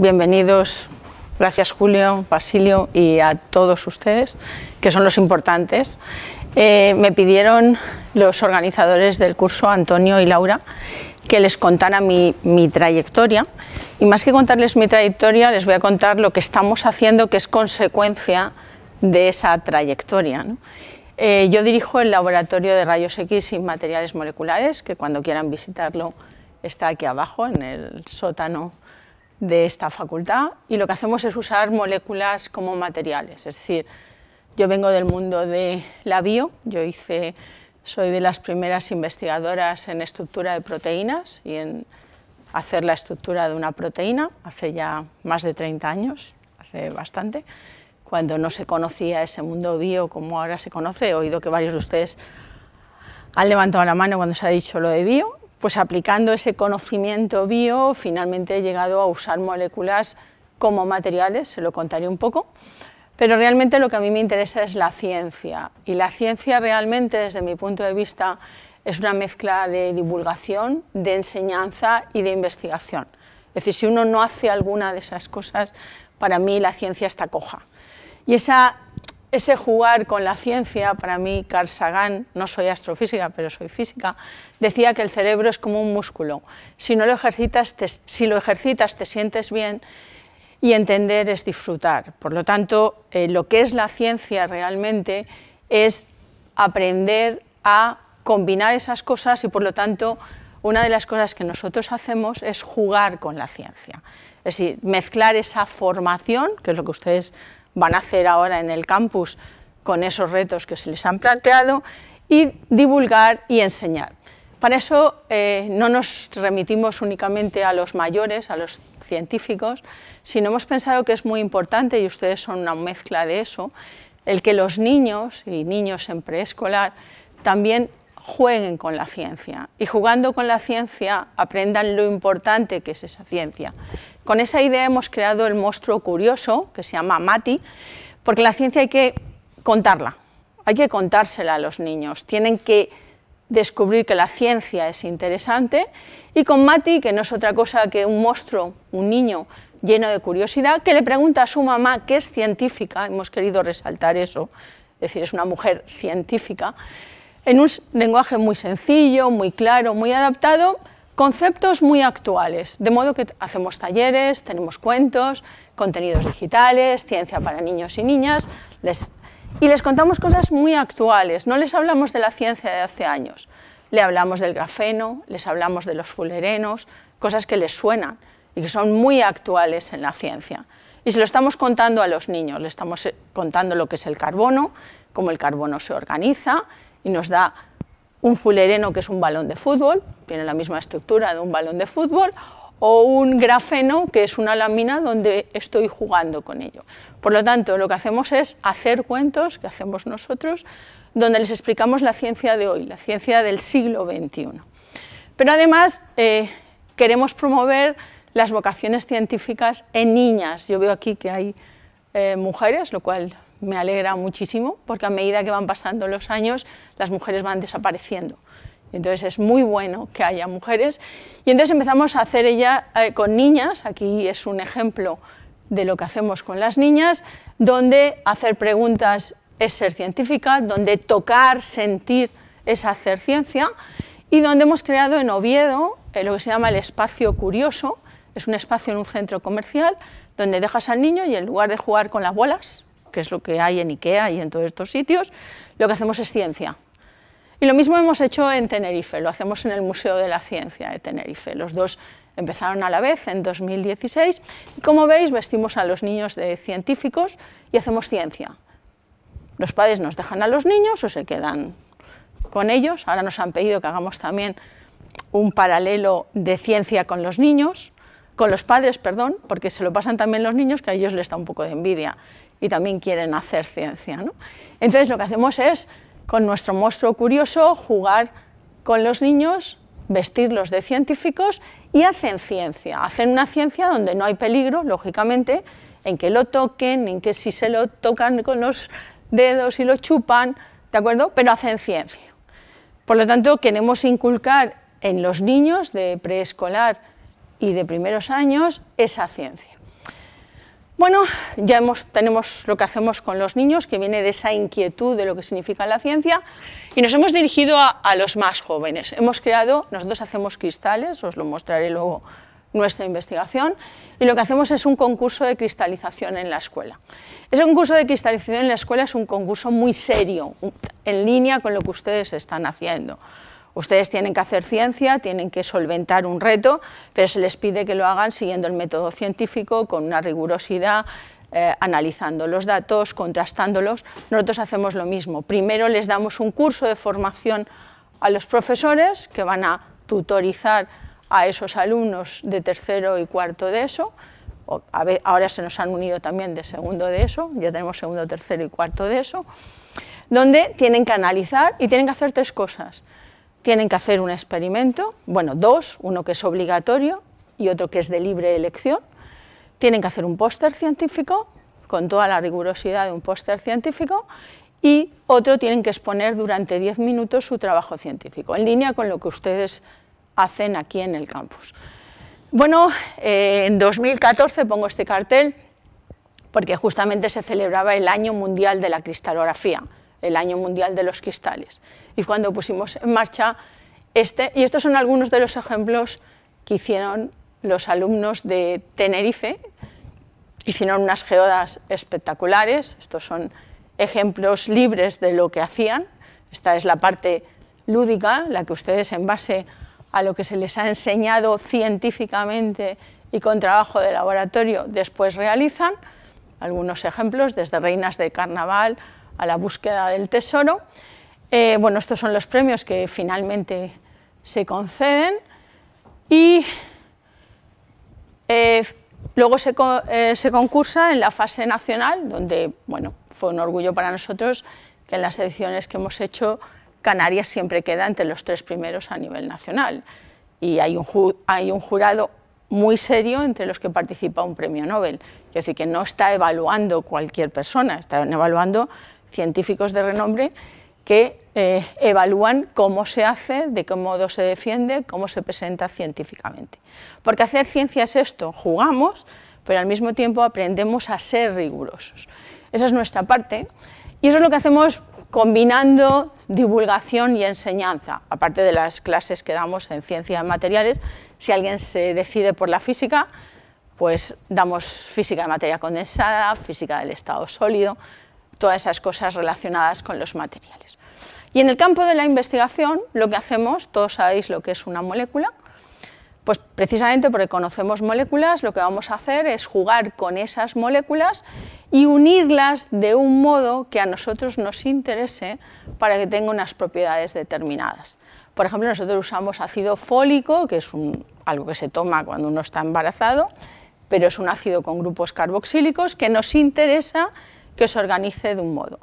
bienvenidos. Gracias Julio, Basilio y a todos ustedes, que son los importantes. Eh, me pidieron los organizadores del curso, Antonio y Laura, que les contara mi, trayectoria. Y más que contarles mi trayectoria, les voy a contar lo que estamos haciendo, que es consecuencia de esa trayectoria. Eh, yo dirijo el laboratorio de rayos X y materiales moleculares, que cuando quieran visitarlo está aquí abajo, en el sótano de esta facultad y lo que hacemos es usar moléculas como materiales. Es decir, yo vengo del mundo de la bio, yo hice, soy de las primeras investigadoras en estructura de proteínas y en hacer la estructura de una proteína hace ya más de 30 años, hace bastante, cuando no se conocía ese mundo bio como ahora se conoce. He oído que varios de ustedes han levantado la mano cuando se ha dicho lo de bio pues aplicando ese conocimiento bio, finalmente he llegado a usar moléculas como materiales, se lo contaré un poco, pero realmente lo que a mí me interesa es la ciencia, y la ciencia realmente, desde mi punto de vista, es una mezcla de divulgación, de enseñanza y de investigación. Es decir, si uno no hace alguna de esas cosas, para mí la ciencia está coja. Y esa ese jugar con la ciencia, para mí Carl Sagan, no soy astrofísica, pero soy física, decía que el cerebro es como un músculo. Si no lo ejercitas, te, si lo te sientes bien y entender es disfrutar. Por lo tanto, eh, lo que es la ciencia realmente es aprender a combinar esas cosas y por lo tanto una de las cosas que nosotros hacemos es jugar con la ciencia. Es decir, mezclar esa formación, que es lo que ustedes van a hacer ahora en el campus con esos retos que se les han planteado y divulgar y enseñar. Para eso eh, no nos remitimos únicamente a los mayores, a los científicos, sino hemos pensado que es muy importante, y ustedes son una mezcla de eso, el que los niños y niños en preescolar también jueguen con la ciencia y jugando con la ciencia aprendan lo importante que es esa ciencia. Con esa idea hemos creado el monstruo curioso que se llama Mati, porque la ciencia hay que contarla, hay que contársela a los niños, tienen que descubrir que la ciencia es interesante y con Mati, que no es otra cosa que un monstruo, un niño lleno de curiosidad, que le pregunta a su mamá que es científica, hemos querido resaltar eso, es decir, es una mujer científica, en un lenguaje muy sencillo, muy claro, muy adaptado, conceptos muy actuales, de modo que hacemos talleres, tenemos cuentos, contenidos digitales, ciencia para niños y niñas, y les contamos cosas muy actuales, no les hablamos de la ciencia de hace años, le hablamos del grafeno, les hablamos de los fulerenos, cosas que les suenan y que son muy actuales en la ciencia. Y se lo estamos contando a los niños, le estamos eh, contando lo que es el carbono, cómo el carbono se organiza, y nos da un fulereno, que es un balón de fútbol, tiene la misma estructura de un balón de fútbol, o un grafeno, que es una lámina donde estoy jugando con ello. Por lo tanto, lo que hacemos es hacer cuentos, que hacemos nosotros, donde les explicamos la ciencia de hoy, la ciencia del siglo XXI. Pero además eh, queremos promover las vocaciones científicas en niñas. Yo veo aquí que hay eh, mujeres, lo cual me alegra muchísimo porque a medida que van pasando los años las mujeres van desapareciendo. Entonces es muy bueno que haya mujeres. Y entonces empezamos a hacer ella eh, con niñas, aquí es un ejemplo de lo que hacemos con las niñas, donde hacer preguntas es ser científica, donde tocar, sentir es hacer ciencia y donde hemos creado en Oviedo eh, lo que se llama el espacio curioso, es un espacio en un centro comercial donde dejas al niño y en lugar de jugar con las bolas, que es lo que hay en IKEA y en todos estos sitios, lo que hacemos es ciencia. Y lo mismo hemos hecho en Tenerife, lo hacemos en el Museo de la Ciencia de Tenerife. Los dos empezaron a la vez en 2016 y como veis vestimos a los niños de científicos y hacemos ciencia. Los padres nos dejan a los niños o se quedan con ellos. Ahora nos han pedido que hagamos también un paralelo de ciencia con los niños, con los padres, perdón, porque se lo pasan también los niños que a ellos les da un poco de envidia y también quieren hacer ciencia. Entonces lo que hacemos es, con nuestro monstruo curioso, jugar con los niños, vestirlos de científicos y hacen ciencia. Hacen una ciencia donde no hay peligro, lógicamente, en que lo toquen, en que si se lo tocan con los dedos y lo chupan, ¿de acuerdo? Pero hacen ciencia. Por lo tanto, queremos inculcar en los niños de preescolar y de primeros años esa ciencia. Bueno, ya tenemos lo que hacemos con los niños, que viene de esa inquietud de lo que significa la ciencia, y nos hemos dirigido a, a los más jóvenes. Hemos creado, nosotros hacemos cristales, os lo mostraré luego nuestra investigación y lo que hacemos es un concurso de cristalización en la escuela. Ese concurso de cristalización en la escuela es un concurso muy serio, en línea con lo que ustedes están haciendo. Ustedes tienen que hacer ciencia, tienen que solventar un reto, pero se les pide que lo hagan siguiendo el método científico, con una rigurosidad, eh, analizando los datos, contrastándolos. Nosotros hacemos lo mismo. Primero les damos un curso de formación a los profesores que van a tutorizar a esos alumnos de tercero y cuarto de ESO. ahora se nos han unido también de segundo de ESO, ya tenemos segundo, tercero y cuarto de ESO, donde tienen que analizar y tienen que hacer tres cosas tienen que hacer un experimento, bueno, dos, uno que es obligatorio y otro que es de libre elección, tienen que hacer un póster científico, con toda la rigurosidad de un póster científico, y otro tienen que exponer durante 10 minutos su trabajo científico, en línea con lo que ustedes hacen aquí en el campus. Bueno, eh, en 2014 pongo este cartel porque justamente se celebraba el Año Mundial de la Cristalografía el Año Mundial de los Cristales. Y cuando pusimos en marcha este, y estos son algunos de los ejemplos que hicieron los alumnos de Tenerife, hicieron unas geodas espectaculares, estos son ejemplos libres de lo que hacían, esta es la parte lúdica, la que ustedes en base a lo que se les ha enseñado científicamente y con trabajo de laboratorio después realizan, algunos ejemplos desde reinas de carnaval a la búsqueda del tesoro. Eh, bueno, estos son los premios que finalmente se conceden y eh, luego eh, se, concursa en la fase nacional, donde bueno, fue un orgullo para nosotros que en las ediciones que hemos hecho Canarias siempre queda entre los tres primeros a nivel nacional y hay un, hay un jurado muy serio entre los que participa un premio Nobel. Es decir, que no está evaluando cualquier persona, están evaluando científicos de renombre que eh, evalúan cómo se hace, de qué modo se defiende, cómo se presenta científicamente. Porque hacer ciencia es esto, jugamos, pero al mismo tiempo aprendemos a ser rigurosos. Esa es nuestra parte y eso es lo que hacemos combinando divulgación y enseñanza, aparte de las clases que damos en ciencias materiales. Si alguien se decide por la física, pues damos física de materia condensada, física del estado sólido, todas esas cosas relacionadas con los materiales. Y en el campo de la investigación, lo que hacemos, todos sabéis lo que es una molécula, pues precisamente porque conocemos moléculas, lo que vamos a hacer es jugar con esas moléculas y unirlas de un modo que a nosotros nos interese para que tenga unas propiedades determinadas. Por ejemplo, nosotros usamos ácido fólico, que es un, algo que se toma cuando uno está embarazado, pero es un ácido con grupos carboxílicos que nos interesa que se organice de un modo.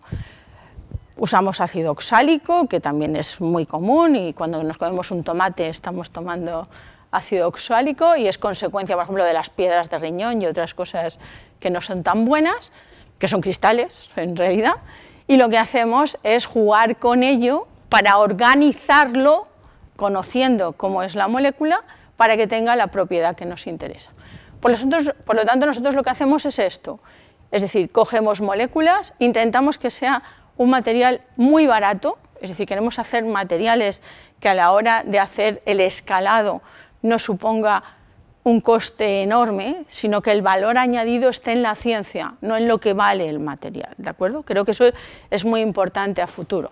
Usamos ácido oxálico, que también es muy común y cuando nos comemos un tomate estamos tomando ácido oxálico y es consecuencia, por ejemplo, de las piedras de riñón y otras cosas que no son tan buenas, que son cristales en realidad, y lo que hacemos es jugar con ello para organizarlo conociendo cómo es la molécula para que tenga la propiedad que nos interesa. Por lo, tanto, nosotros lo que hacemos es esto, es decir, cogemos moléculas, intentamos que sea un material muy barato, es decir, queremos hacer materiales que a la hora de hacer el escalado no suponga un coste enorme, sino que el valor añadido esté en la ciencia, no en lo que vale el material, ¿de acuerdo? Creo que eso es muy importante a futuro.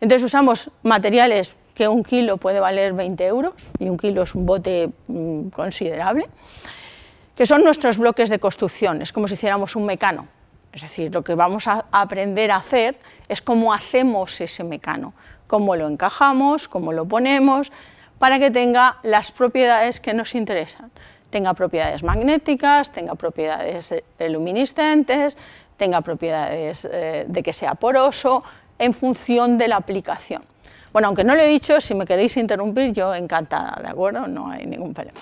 Entonces usamos materiales que un kilo puede valer 20 euros y un kilo es un bote mm, considerable que son nuestros bloques de construcción, es como si hiciéramos un mecano. Es decir, lo que vamos a aprender a hacer es cómo hacemos ese mecano, cómo lo encajamos, cómo lo ponemos, para que tenga las propiedades que nos interesan. Tenga propiedades magnéticas, tenga propiedades eh, luminiscentes, tenga propiedades eh, de que sea poroso, en función de la aplicación. Bueno, aunque no lo he dicho, si me queréis interrumpir, yo encantada, ¿de acuerdo? No hay ningún problema.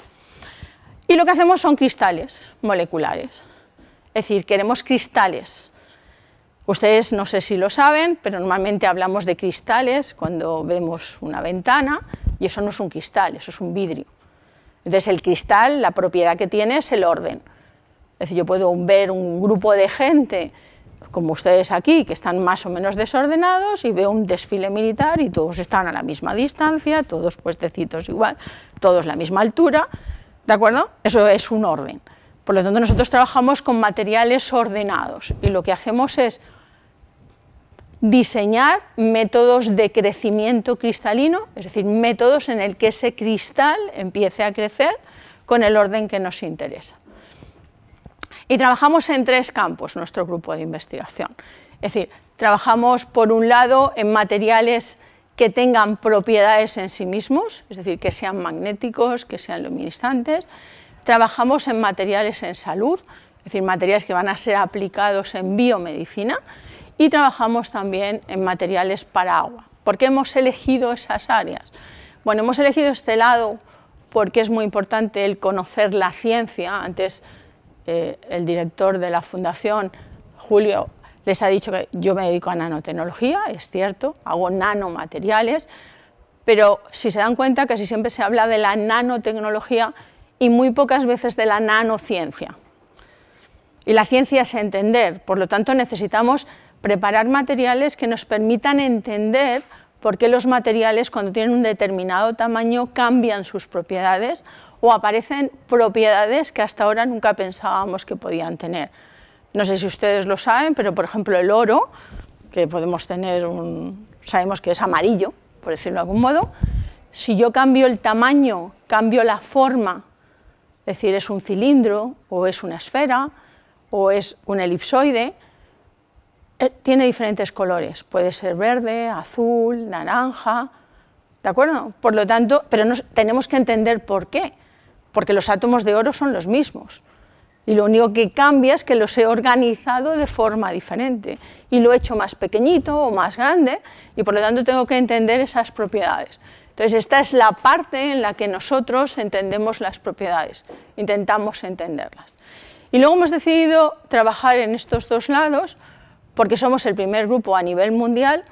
Y lo que hacemos son cristales moleculares. Es decir, queremos cristales. Ustedes no sé si lo saben, pero normalmente hablamos de cristales cuando vemos una ventana y eso no es un cristal, eso es un vidrio. Entonces el cristal, la propiedad que tiene es el orden. Es decir, yo puedo ver un grupo de gente como ustedes aquí, que están más o menos desordenados, y veo un desfile militar y todos están a la misma distancia, todos puestecitos igual, todos la misma altura, ¿De acuerdo? Eso es un orden. Por lo tanto, nosotros trabajamos con materiales ordenados y lo que hacemos es diseñar métodos de crecimiento cristalino, es decir, métodos en el que ese cristal empiece a crecer con el orden que nos interesa. Y trabajamos en tres campos nuestro grupo de investigación. Es decir, trabajamos por un lado en materiales que tengan propiedades en sí mismos, es decir, que sean magnéticos, que sean luminizantes, Trabajamos en materiales en salud, es decir, materiales que van a ser aplicados en biomedicina y trabajamos también en materiales para agua. ¿Por qué hemos elegido esas áreas? Bueno, hemos elegido este lado porque es muy importante el conocer la ciencia. Antes eh, el director de la fundación, Julio, les ha dicho que yo me dedico a nanotecnología, es cierto, hago nanomateriales, pero si se dan cuenta casi siempre se habla de la nanotecnología y muy pocas veces de la nanociencia. Y la ciencia es entender, por lo tanto necesitamos preparar materiales que nos permitan entender por qué los materiales cuando tienen un determinado tamaño cambian sus propiedades o aparecen propiedades que hasta ahora nunca pensábamos que podían tener. No sé si ustedes lo saben, pero por ejemplo el oro, que podemos tener un, sabemos que es amarillo, por decirlo de algún modo, si yo cambio el tamaño, cambio la forma, es decir, es un cilindro o es una esfera o es un elipsoide, eh, tiene diferentes colores, puede ser verde, azul, naranja, ¿de acuerdo? Por lo tanto, pero tenemos que entender por qué, porque los átomos de oro son los mismos y lo único que cambia es que los he organizado de forma diferente y lo he hecho más pequeñito o más grande y por lo tanto tengo que entender esas propiedades. Entonces esta es la parte en la que nosotros entendemos las propiedades, intentamos entenderlas. Y luego hemos decidido trabajar en estos dos lados porque somos el primer grupo a nivel mundial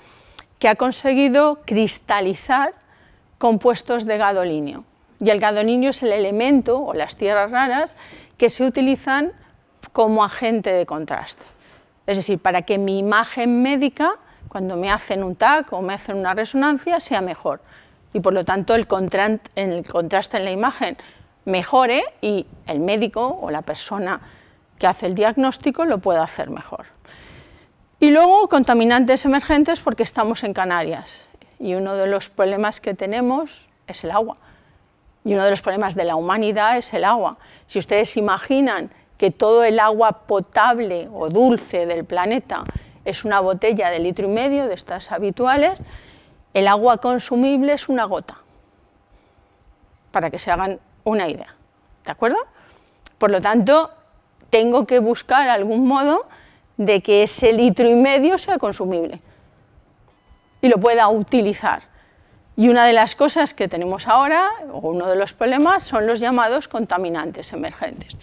que ha conseguido cristalizar compuestos de gadolinio. Y el gadolinio es el elemento o las tierras raras que se utilizan como agente de contraste. Es decir, para que mi imagen médica, cuando me hacen un TAC o me hacen una resonancia, sea mejor. Y por lo tanto el, el contraste en la imagen mejore y el médico o la persona que hace el diagnóstico lo pueda hacer mejor. Y luego contaminantes emergentes porque estamos en Canarias y uno de los problemas que tenemos es el agua y uno de los problemas de la humanidad es el agua. Si ustedes imaginan que todo el agua potable o dulce del planeta es una botella de litro y medio de estas habituales, el agua consumible es una gota, para que se hagan una idea. ¿De acuerdo? Por lo tanto, tengo que buscar algún modo de que ese litro y medio sea consumible y lo pueda utilizar y una de las cosas que tenemos ahora, o uno de los problemas, son los llamados contaminantes emergentes.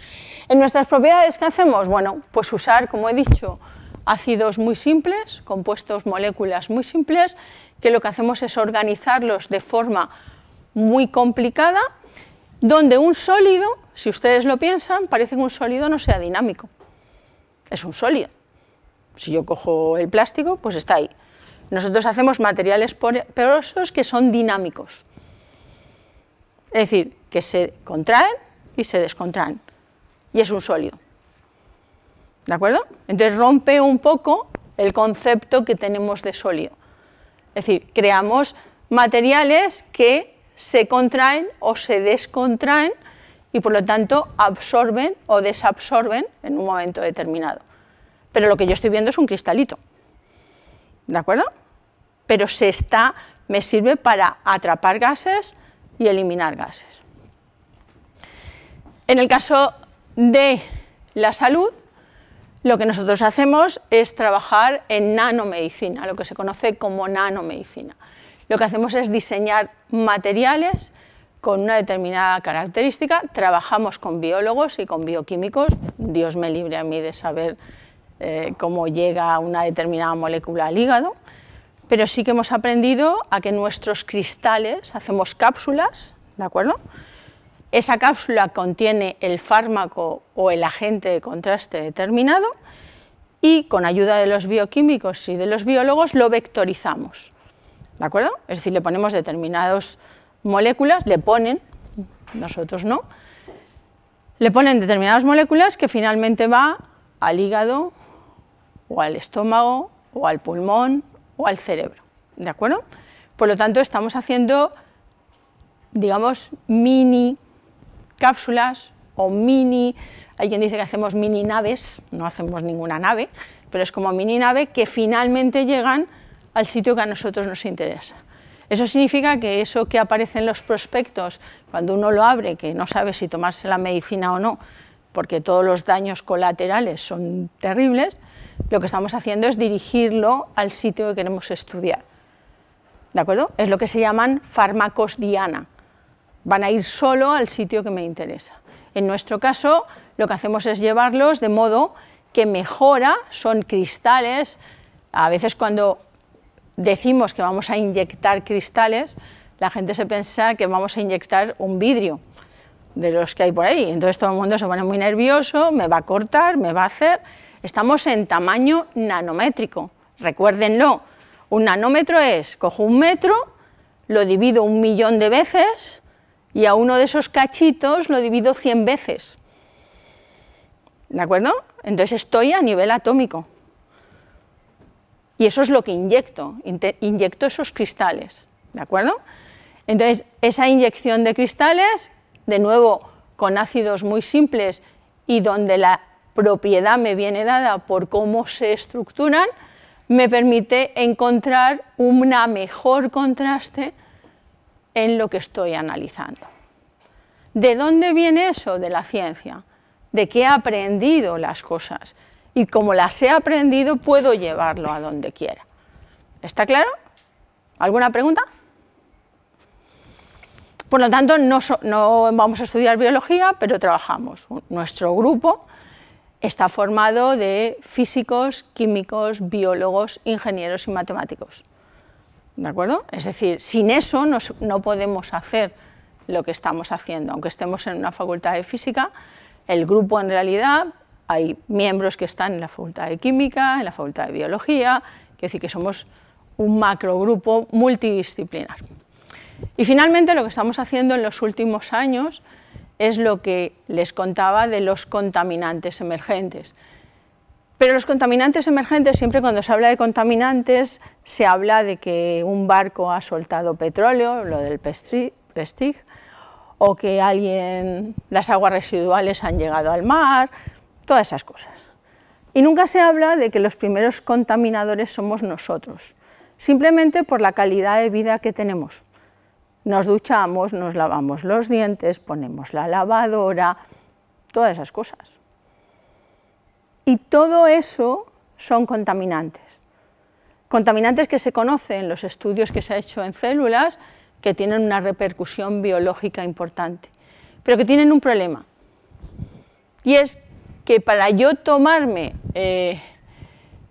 En nuestras propiedades, ¿qué hacemos? Bueno, pues usar, como he dicho, ácidos muy simples, compuestos, moléculas muy simples, que lo que hacemos es organizarlos de forma muy complicada, donde un sólido, si ustedes lo piensan, parece que un sólido no sea dinámico. Es un sólido. Si yo cojo el plástico, pues está ahí. Nosotros hacemos materiales porosos que son dinámicos. Es decir, que se contraen y se descontraen. Y es un sólido. ¿De acuerdo? Entonces rompe un poco el concepto que tenemos de sólido. Es decir, creamos materiales que se contraen o se descontraen y por lo tanto absorben o desabsorben en un momento determinado. Pero lo que yo estoy viendo es un cristalito. ¿De acuerdo? pero se está, me sirve para atrapar gases y eliminar gases. En el caso de la salud, lo que nosotros hacemos es trabajar en nanomedicina, lo que se conoce como nanomedicina. Lo que hacemos es diseñar materiales con una determinada característica, trabajamos con biólogos y con bioquímicos, Dios me libre a mí de saber eh, cómo llega una determinada molécula al hígado, pero sí que hemos aprendido a que nuestros cristales, hacemos cápsulas, ¿de acuerdo? Esa cápsula contiene el fármaco o el agente de contraste determinado y con ayuda de los bioquímicos y de los biólogos lo vectorizamos, ¿de acuerdo? Es decir, le ponemos determinadas moléculas, le ponen, nosotros no, le ponen determinadas moléculas que finalmente va al hígado o al estómago o al pulmón o al cerebro. ¿De acuerdo? Por lo tanto, estamos haciendo, digamos, mini cápsulas o mini, hay quien dice que hacemos mini naves, no hacemos ninguna nave, pero es como mini nave que finalmente llegan al sitio que a nosotros nos interesa. Eso significa que eso que aparece en los prospectos, cuando uno lo abre, que no sabe si tomarse la medicina o no, porque todos los daños colaterales son terribles, lo que estamos haciendo es dirigirlo al sitio que queremos estudiar. ¿De acuerdo? Es lo que se llaman fármacos diana. Van a ir solo al sitio que me interesa. En nuestro caso, lo que hacemos es llevarlos de modo que mejora, son cristales. A veces cuando decimos que vamos a inyectar cristales, la gente se piensa que vamos a inyectar un vidrio de los que hay por ahí. Entonces todo el mundo se pone muy nervioso, me va a cortar, me va a hacer estamos en tamaño nanométrico. Recuérdenlo, un nanómetro es, cojo un metro, lo divido un millón de veces y a uno de esos cachitos lo divido 100 veces. ¿De acuerdo? Entonces estoy a nivel atómico. Y eso es lo que inyecto, inyecto esos cristales, ¿de acuerdo? Entonces, esa inyección de cristales, de nuevo con ácidos muy simples y donde la propiedad me viene dada por cómo se estructuran, me permite encontrar un mejor contraste en lo que estoy analizando. ¿De dónde viene eso? De la ciencia, de qué he aprendido las cosas y como las he aprendido puedo llevarlo a donde quiera. ¿Está claro? ¿Alguna pregunta? Por lo tanto, no, no, vamos a estudiar biología, pero trabajamos. Nuestro grupo está formado de físicos, químicos, biólogos, ingenieros y matemáticos. ¿De acuerdo? Es decir, sin eso no, podemos hacer lo que estamos haciendo. Aunque estemos en una facultad de física, el grupo en realidad hay miembros que están en la facultad de química, en la facultad de biología, es decir que somos un macrogrupo multidisciplinar. Y finalmente lo que estamos haciendo en los últimos años es lo que les contaba de los contaminantes emergentes. Pero los contaminantes emergentes, siempre cuando se habla de contaminantes, se habla de que un barco ha soltado petróleo, lo del Prestige, o que alguien, las aguas residuales han llegado al mar, todas esas cosas. Y nunca se habla de que los primeros contaminadores somos nosotros, simplemente por la calidad de vida que tenemos. Nos duchamos, nos lavamos los dientes, ponemos la lavadora, todas esas cosas. Y todo eso son contaminantes. Contaminantes que se conocen, los estudios que se ha hecho en células, que tienen una repercusión biológica importante, pero que tienen un problema. Y es que para yo tomarme, eh,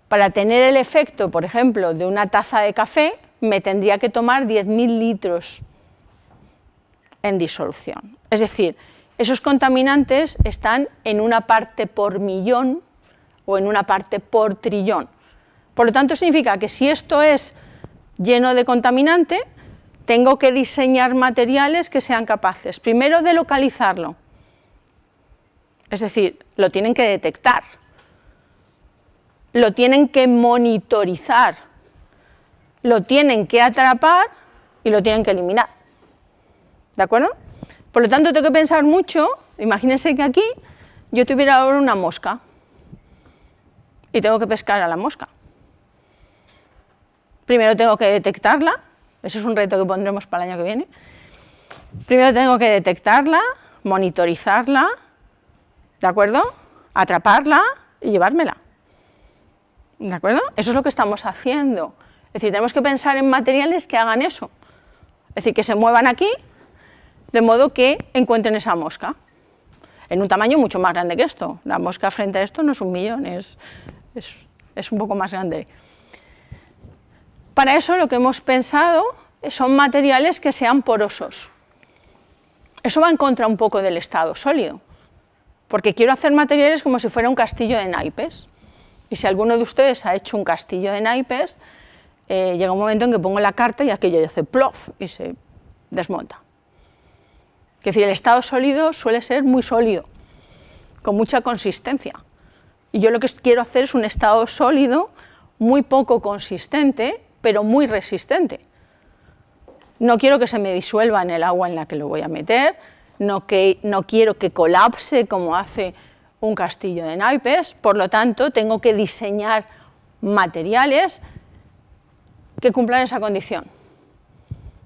para tener el efecto, por ejemplo, de una taza de café, me tendría que tomar 10.000 litros en disolución. Es decir, esos contaminantes están en una parte por millón o en una parte por trillón. Por lo tanto, significa que si esto es lleno de contaminante, tengo que diseñar materiales que sean capaces, primero, de localizarlo. Es decir, lo tienen que detectar, lo tienen que monitorizar, lo tienen que atrapar y lo tienen que eliminar. ¿De acuerdo? Por lo tanto, tengo que pensar mucho. Imagínense que aquí yo tuviera ahora una mosca y tengo que pescar a la mosca. Primero tengo que detectarla, eso es un reto que pondremos para el año que viene. Primero tengo que detectarla, monitorizarla, ¿de acuerdo? Atraparla y llevármela. ¿De acuerdo? Eso es lo que estamos haciendo. Es decir, tenemos que pensar en materiales que hagan eso. Es decir, que se muevan aquí de modo que encuentren esa mosca en un tamaño mucho más grande que esto. La mosca frente a esto no es un millón, es, un poco más grande. Para eso lo que hemos pensado son materiales que sean porosos. Eso va en contra un poco del estado sólido, porque quiero hacer materiales como si fuera un castillo de naipes. Y si alguno de ustedes ha hecho un castillo de naipes, eh, llega un momento en que pongo la carta y aquello hace plof y se desmonta. Es decir, el estado sólido suele ser muy sólido, con mucha consistencia. Y yo lo que quiero hacer es un estado sólido muy poco consistente, pero muy resistente. No quiero que se me disuelva en el agua en la que lo voy a meter, no, que, no quiero que colapse como hace un castillo de naipes, por lo tanto tengo que diseñar materiales que cumplan esa condición.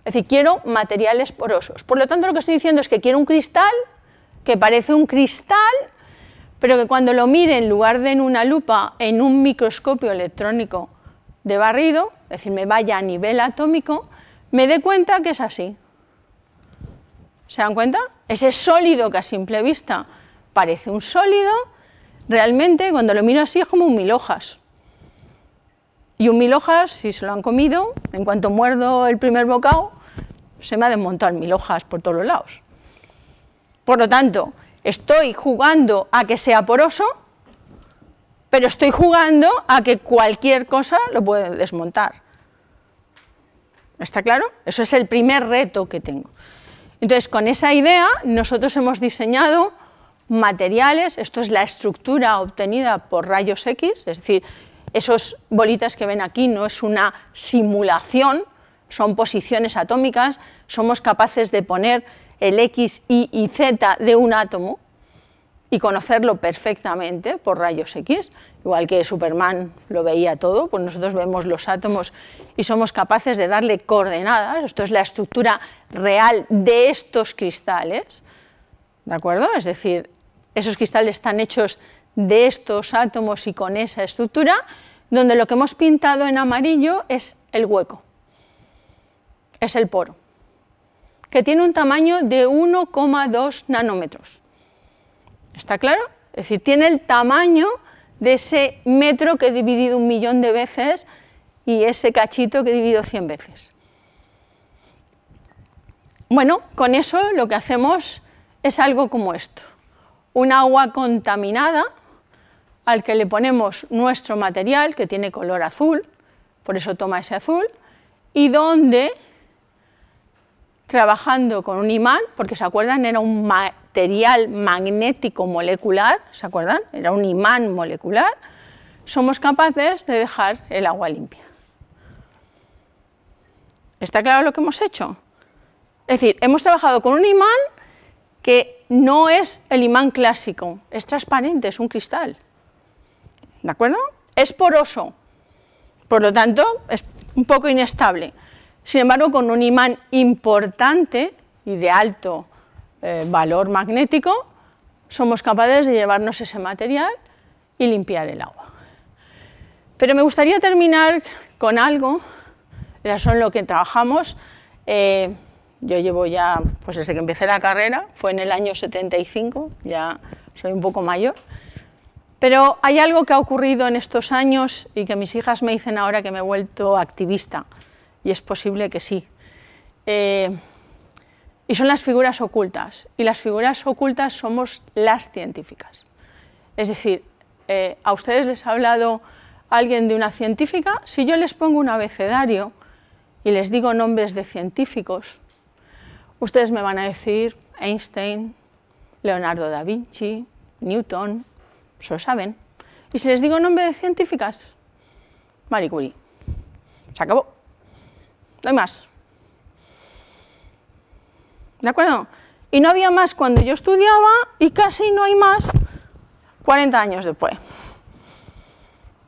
Es decir, quiero materiales porosos. Por lo tanto, lo que estoy diciendo es que quiero un cristal que parece un cristal, pero que cuando lo mire en lugar de en una lupa, en un microscopio electrónico de barrido, es decir, me vaya a nivel atómico, me dé cuenta que es así. ¿Se dan cuenta? Ese sólido que a simple vista parece un sólido, realmente cuando lo miro así es como un mil hojas. Y un mil hojas, si se lo han comido, en cuanto muerdo el primer bocado, se me ha desmontado mil hojas por todos los lados. Por lo tanto, estoy jugando a que sea poroso, pero estoy jugando a que cualquier cosa lo puede desmontar. ¿Está claro? Eso es el primer reto que tengo. Entonces, con esa idea, nosotros hemos diseñado materiales, esto es la estructura obtenida por rayos X, es decir, esos bolitas que ven aquí no es una simulación, son posiciones atómicas, somos capaces de poner el X, Y y Z de un átomo y conocerlo perfectamente por rayos X, igual que Superman lo veía todo, pues nosotros vemos los átomos y somos capaces de darle coordenadas, esto es la estructura real de estos cristales, ¿de acuerdo? Es decir, esos cristales están hechos de estos átomos y con esa estructura, donde lo que hemos pintado en amarillo es el hueco es el poro, que tiene un tamaño de 1,2 nanómetros. ¿Está claro? Es decir, tiene el tamaño de ese metro que he dividido un millón de veces y ese cachito que he dividido 100 veces. Bueno, con eso lo que hacemos es algo como esto. Un agua contaminada al que le ponemos nuestro material, que tiene color azul, por eso toma ese azul, y donde trabajando con un imán, porque se acuerdan, era un material magnético molecular, ¿se acuerdan? Era un imán molecular, somos capaces de dejar el agua limpia. ¿Está claro lo que hemos hecho? Es decir, hemos trabajado con un imán que no es el imán clásico, es transparente, es un cristal. ¿De acuerdo? Es poroso, por lo tanto, es un poco inestable. Sin embargo, con un imán importante y de alto eh, valor magnético, somos capaces de llevarnos ese material y limpiar el agua. Pero me gustaría terminar con algo, eso son lo que trabajamos. Eh, yo llevo ya, pues desde que empecé la carrera, fue en el año 75, ya soy un poco mayor, pero hay algo que ha ocurrido en estos años y que mis hijas me dicen ahora que me he vuelto activista y es posible que sí. Eh, y son las figuras ocultas, y las figuras ocultas somos las científicas. Es decir, eh, a ustedes les ha hablado alguien de una científica, si yo les pongo un abecedario y les digo nombres de científicos, ustedes me van a decir Einstein, Leonardo da Vinci, Newton, se lo saben. Y si les digo nombre de científicas, Marie Curie. Se acabó no hay más. ¿De acuerdo? Y no había más cuando yo estudiaba y casi no hay más 40 años después.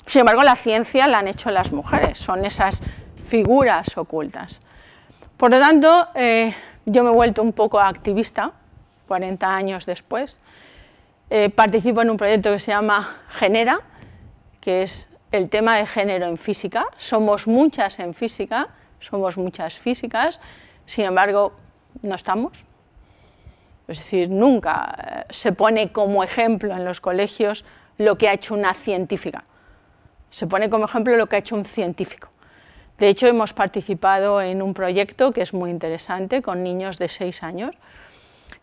Sin embargo, la ciencia la han hecho las mujeres, son esas figuras ocultas. Por lo tanto, eh, yo me he vuelto un poco activista 40 años después. Eh, participo en un proyecto que se llama Genera, que es el tema de género en física. Somos muchas en física somos muchas físicas, sin embargo, no estamos. Es decir, nunca eh, se pone como ejemplo en los colegios lo que ha hecho una científica. Se pone como ejemplo lo que ha hecho un científico. De hecho, hemos participado en un proyecto que es muy interesante con niños de 6 años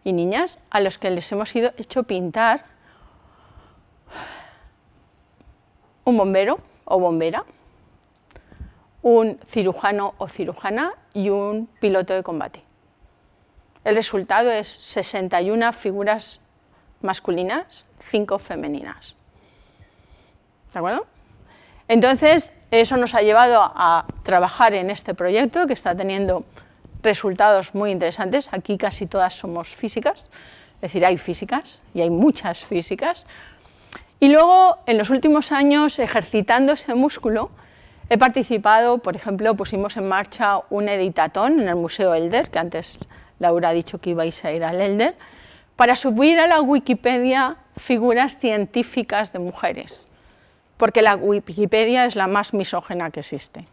y niñas a los que les hemos ido, hecho pintar un bombero o bombera un cirujano o cirujana y un piloto de combate. El resultado es 61 figuras masculinas, 5 femeninas. ¿De acuerdo? Entonces, eso nos ha llevado a trabajar en este proyecto que está teniendo resultados muy interesantes. Aquí casi todas somos físicas, es decir, hay físicas y hay muchas físicas. Y luego, en los últimos años, ejercitando ese músculo, He participado, por ejemplo, pusimos en marcha un editatón en el Museo Elder, que antes Laura ha dicho que ibais a ir al Elder, para subir a la Wikipedia figuras científicas de mujeres, porque la Wikipedia es la más misógena que existe.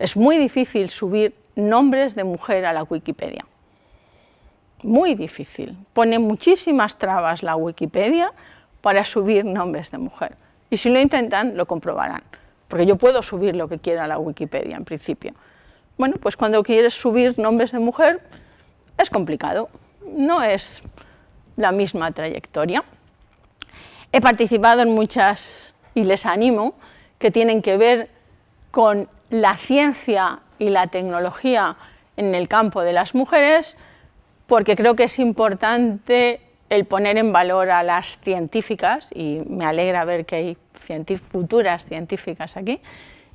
Es muy difícil subir nombres de mujer a la Wikipedia. Muy difícil. Pone muchísimas trabas la Wikipedia para subir nombres de mujer. Y si lo intentan, lo comprobarán porque yo puedo subir lo que quiera a la Wikipedia en principio. Bueno, pues cuando quieres subir nombres de mujer es complicado, no es la misma trayectoria. He participado en muchas, y les animo, que tienen que ver con la ciencia y la tecnología en el campo de las mujeres, porque creo que es importante el poner en valor a las científicas, y me alegra ver que hay futuras científicas aquí,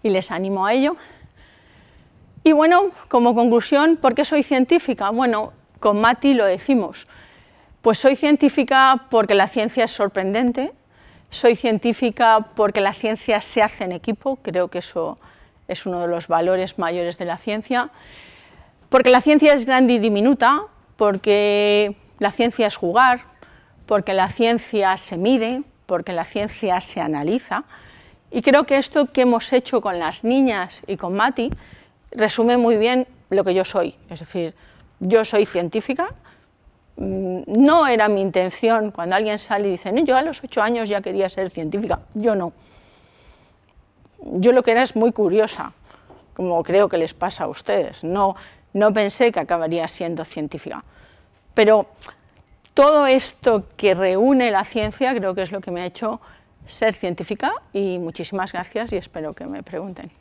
y les animo a ello. Y bueno, como conclusión, ¿por qué soy científica? Bueno, con Mati lo decimos. Pues soy científica porque la ciencia es sorprendente, soy científica porque la ciencia se hace en equipo, creo que eso es uno de los valores mayores de la ciencia, porque la ciencia es grande y diminuta, porque la ciencia es jugar, porque la ciencia se mide, porque la ciencia se analiza. Y creo que esto que hemos hecho con las niñas y con Mati resume muy bien lo que yo soy. Es decir, yo soy científica. Mm, no era mi intención cuando alguien sale y dice, yo a los ocho años ya quería ser científica. Yo no. Yo lo que era es muy curiosa, como creo que les pasa a ustedes. No, no pensé que acabaría siendo científica. Pero todo esto que reúne la ciencia creo que es lo que me ha hecho ser científica y muchísimas gracias y espero que me pregunten.